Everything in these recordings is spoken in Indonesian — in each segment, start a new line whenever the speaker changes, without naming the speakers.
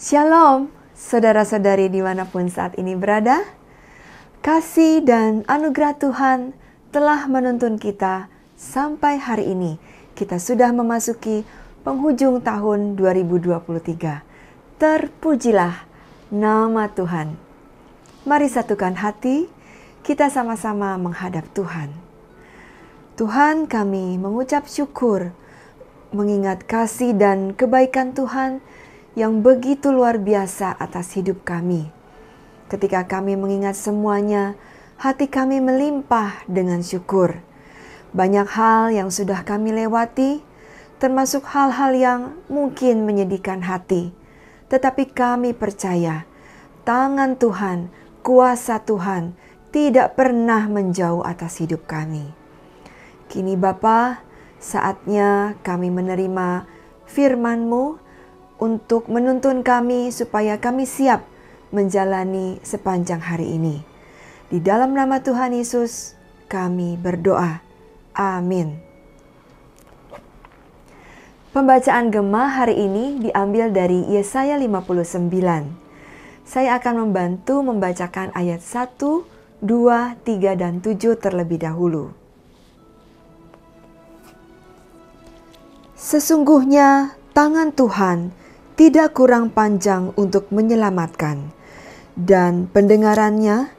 Shalom, saudara-saudari dimanapun saat ini berada. Kasih dan anugerah Tuhan telah menuntun kita sampai hari ini. Kita sudah memasuki penghujung tahun 2023. Terpujilah nama Tuhan. Mari satukan hati kita sama-sama menghadap Tuhan. Tuhan, kami mengucap syukur mengingat kasih dan kebaikan Tuhan yang begitu luar biasa atas hidup kami. Ketika kami mengingat semuanya, hati kami melimpah dengan syukur. Banyak hal yang sudah kami lewati, termasuk hal-hal yang mungkin menyedihkan hati, tetapi kami percaya tangan Tuhan, kuasa Tuhan tidak pernah menjauh atas hidup kami. Kini Bapa, saatnya kami menerima firman-Mu untuk menuntun kami supaya kami siap menjalani sepanjang hari ini. Di dalam nama Tuhan Yesus kami berdoa. Amin. Pembacaan Gemah hari ini diambil dari Yesaya 59. Saya akan membantu membacakan ayat 1 2, 3, dan 7 terlebih dahulu. Sesungguhnya tangan Tuhan tidak kurang panjang untuk menyelamatkan, dan pendengarannya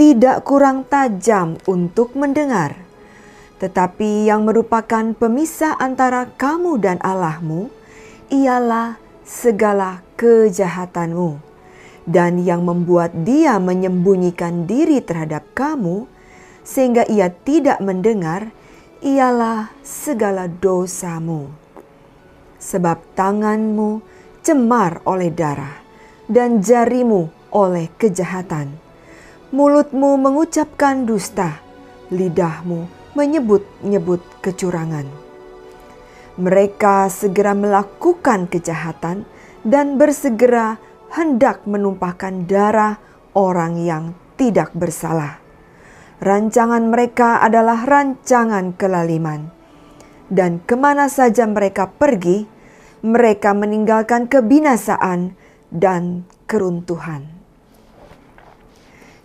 tidak kurang tajam untuk mendengar. Tetapi yang merupakan pemisah antara kamu dan Allahmu ialah segala kejahatanmu dan yang membuat dia menyembunyikan diri terhadap kamu, sehingga ia tidak mendengar, ialah segala dosamu. Sebab tanganmu cemar oleh darah, dan jarimu oleh kejahatan. Mulutmu mengucapkan dusta, lidahmu menyebut-nyebut kecurangan. Mereka segera melakukan kejahatan dan bersegera hendak menumpahkan darah orang yang tidak bersalah. Rancangan mereka adalah rancangan kelaliman, dan kemana saja mereka pergi, mereka meninggalkan kebinasaan dan keruntuhan.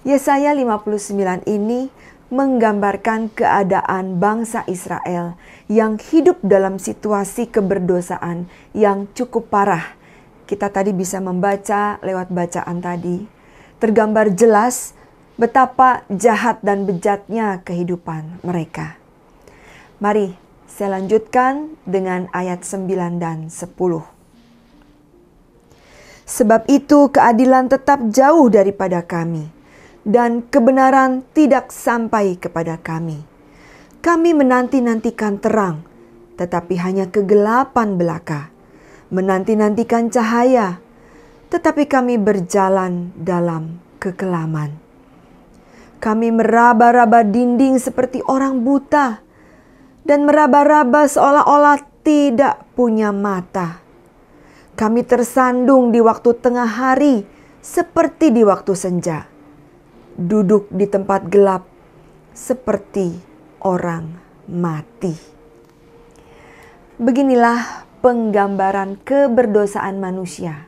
Yesaya 59 ini menggambarkan keadaan bangsa Israel yang hidup dalam situasi keberdosaan yang cukup parah kita tadi bisa membaca lewat bacaan tadi, tergambar jelas betapa jahat dan bejatnya kehidupan mereka. Mari saya lanjutkan dengan ayat 9 dan 10. Sebab itu keadilan tetap jauh daripada kami dan kebenaran tidak sampai kepada kami. Kami menanti-nantikan terang, tetapi hanya kegelapan belaka menanti-nantikan cahaya, tetapi kami berjalan dalam kekelaman. Kami meraba-raba dinding seperti orang buta dan meraba-raba seolah-olah tidak punya mata. Kami tersandung di waktu tengah hari seperti di waktu senja. Duduk di tempat gelap seperti orang mati. Beginilah penggambaran keberdosaan manusia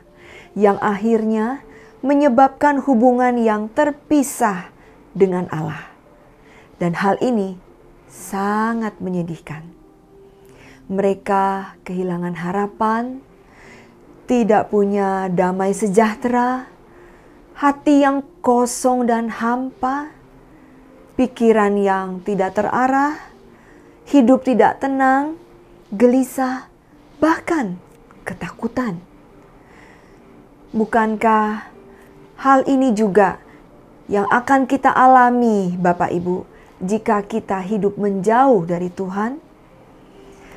yang akhirnya menyebabkan hubungan yang terpisah dengan Allah. Dan hal ini sangat menyedihkan. Mereka kehilangan harapan, tidak punya damai sejahtera, hati yang kosong dan hampa, pikiran yang tidak terarah, hidup tidak tenang, gelisah, bahkan ketakutan. Bukankah hal ini juga yang akan kita alami, Bapak Ibu, jika kita hidup menjauh dari Tuhan?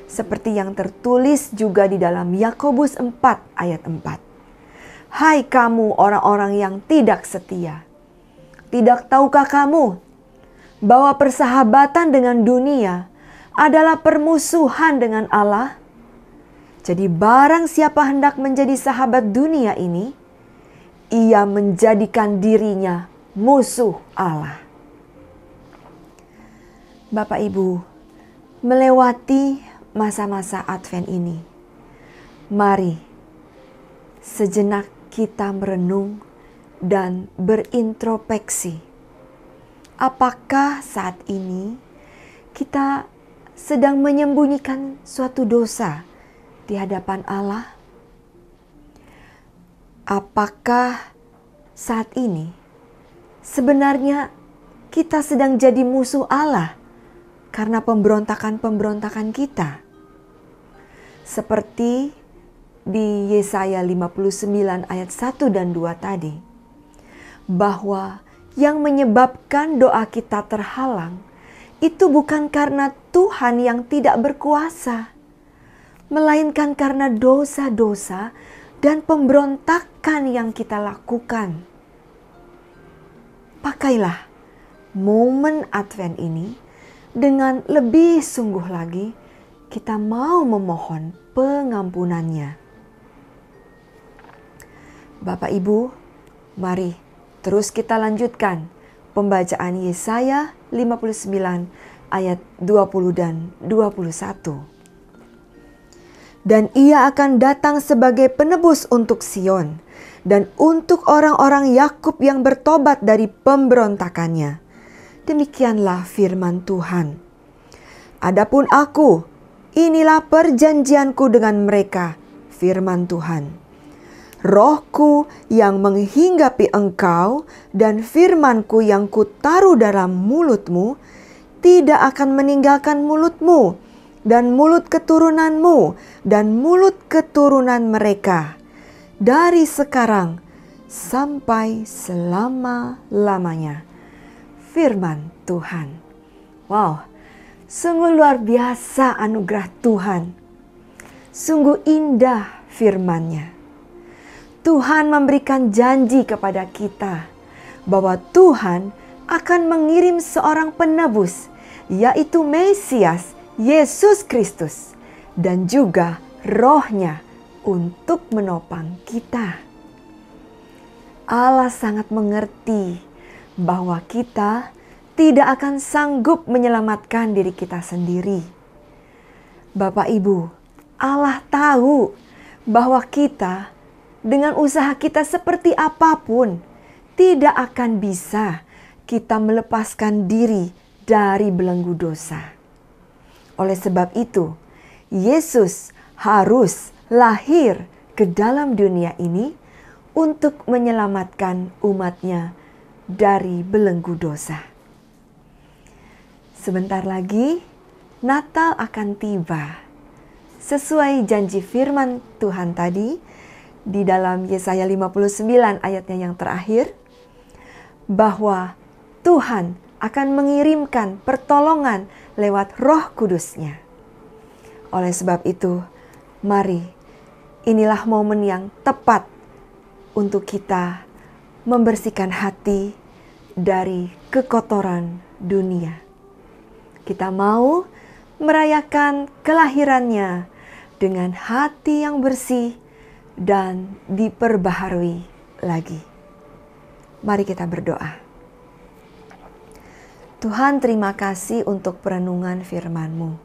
Seperti yang tertulis juga di dalam Yakobus 4 ayat 4. Hai kamu orang-orang yang tidak setia. Tidak tahukah kamu bahwa persahabatan dengan dunia adalah permusuhan dengan Allah? Jadi barang siapa hendak menjadi sahabat dunia ini, ia menjadikan dirinya musuh Allah. Bapak Ibu, melewati masa-masa Advent ini, mari sejenak kita merenung dan berintrospeksi. Apakah saat ini kita sedang menyembunyikan suatu dosa? di hadapan Allah? Apakah saat ini sebenarnya kita sedang jadi musuh Allah karena pemberontakan-pemberontakan kita? Seperti di Yesaya 59 ayat 1 dan 2 tadi bahwa yang menyebabkan doa kita terhalang itu bukan karena Tuhan yang tidak berkuasa melainkan karena dosa-dosa dan pemberontakan yang kita lakukan. Pakailah momen Advent ini dengan lebih sungguh lagi kita mau memohon pengampunannya. Bapak Ibu, mari terus kita lanjutkan pembacaan Yesaya 59 ayat 20 dan 21 dan ia akan datang sebagai penebus untuk Sion dan untuk orang-orang Yakub yang bertobat dari pemberontakannya. Demikianlah firman Tuhan. Adapun aku, inilah perjanjianku dengan mereka, firman Tuhan. Rohku yang menghinggapi engkau dan firmanku yang kutaruh dalam mulutmu tidak akan meninggalkan mulutmu dan mulut keturunanmu dan mulut keturunan mereka dari sekarang sampai selama-lamanya. Firman Tuhan. Wow, sungguh luar biasa anugerah Tuhan. Sungguh indah firman-Nya. Tuhan memberikan janji kepada kita bahwa Tuhan akan mengirim seorang penebus, yaitu Mesias Yesus Kristus dan juga rohnya untuk menopang kita. Allah sangat mengerti bahwa kita tidak akan sanggup menyelamatkan diri kita sendiri. Bapak Ibu, Allah tahu bahwa kita dengan usaha kita seperti apapun tidak akan bisa kita melepaskan diri dari belenggu dosa. Oleh sebab itu, Yesus harus lahir ke dalam dunia ini untuk menyelamatkan umatnya dari belenggu dosa. Sebentar lagi, Natal akan tiba. Sesuai janji firman Tuhan tadi, di dalam Yesaya 59 ayatnya yang terakhir, bahwa Tuhan akan mengirimkan pertolongan lewat roh kudusnya. Oleh sebab itu, mari inilah momen yang tepat untuk kita membersihkan hati dari kekotoran dunia. Kita mau merayakan kelahirannya dengan hati yang bersih dan diperbaharui lagi. Mari kita berdoa. Tuhan terima kasih untuk perenungan firman-Mu.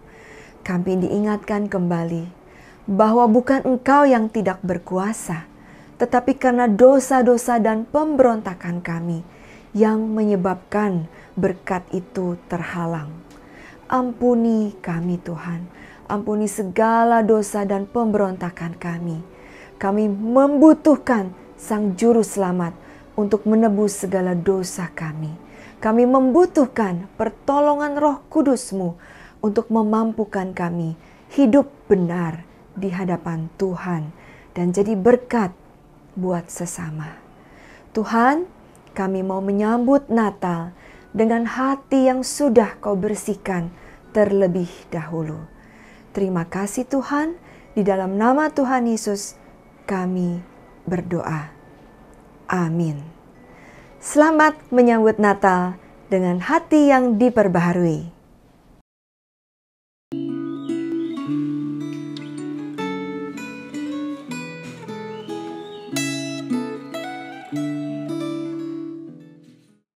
Kami diingatkan kembali bahwa bukan Engkau yang tidak berkuasa, tetapi karena dosa-dosa dan pemberontakan kami yang menyebabkan berkat itu terhalang. Ampuni kami Tuhan, ampuni segala dosa dan pemberontakan kami. Kami membutuhkan Sang Juru Selamat untuk menebus segala dosa kami. Kami membutuhkan pertolongan roh kudusmu untuk memampukan kami hidup benar di hadapan Tuhan dan jadi berkat buat sesama. Tuhan, kami mau menyambut Natal dengan hati yang sudah kau bersihkan terlebih dahulu. Terima kasih Tuhan, di dalam nama Tuhan Yesus kami berdoa. Amin. Selamat menyambut Natal dengan hati yang diperbaharui.